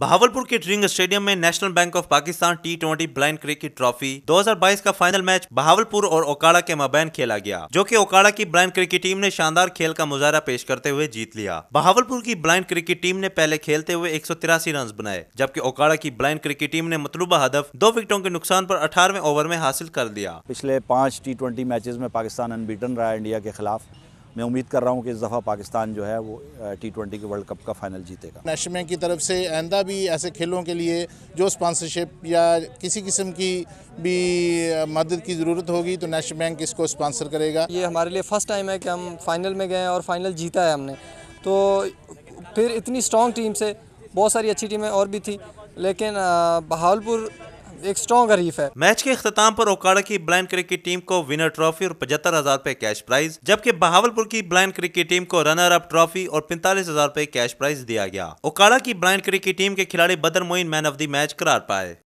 बहावलपुर के ड्रिंग स्टेडियम में National Bank of Pakistan T twenty blind cricket trophy 2022 का फाइनल मैच बहावलपुर और ओकाड़ा के मबैन खेला गया जो कि ओकाड़ा की ब्लाइंड क्रिकेट टीम ने शानदार खेल का मुजाहरा पेश करते हुए जीत लिया बहावलपुर की ब्लाइंड क्रिकेट टीम ने पहले खेलते हुए एक रन बनाए जबकि ओकाड़ा की ब्लाइंड क्रिकेट टीम ने मतलूबा हदफ दो विकेटों के नुकसान आरोप अठारहवें ओवर में हासिल कर लिया पिछले पाँच टी ट्वेंटी में पाकिस्तान अनबीटन रहा इंडिया के खिलाफ मैं उम्मीद कर रहा हूँ कि इस दफ़ा पाकिस्तान जो है वो टी ट्वेंटी के वर्ल्ड कप का फाइनल जीतेगा नेशनल बैंक की तरफ से आंदा भी ऐसे खेलों के लिए जो स्पॉन्सरशिप या किसी किस्म की भी मदद की ज़रूरत होगी तो नेशनल बैंक इसको स्पॉन्सर करेगा ये हमारे लिए फ़र्स्ट टाइम है कि हम फाइनल में गए और फाइनल जीता है हमने तो फिर इतनी स्ट्रॉन्ग टीम से बहुत सारी अच्छी टीमें और भी थी लेकिन बहावलपुर एक स्ट्रॉन्ग हरीफ है मैच के अख्ताम पर ओकाड़ा की ब्लाइंड क्रिकेट टीम को विनर ट्रॉफी और पचहत्तर हजार रुपए कैश प्राइज जबकि बहावलपुर की ब्लाइंड क्रिकेट टीम को रनर अप ट्रॉफी और पैंतालीस हजार रुपए कैश प्राइज दिया गया ओकाड़ा की ब्लाइंड क्रिकेट टीम के खिलाड़ी Badar Moin man of the match करार पाए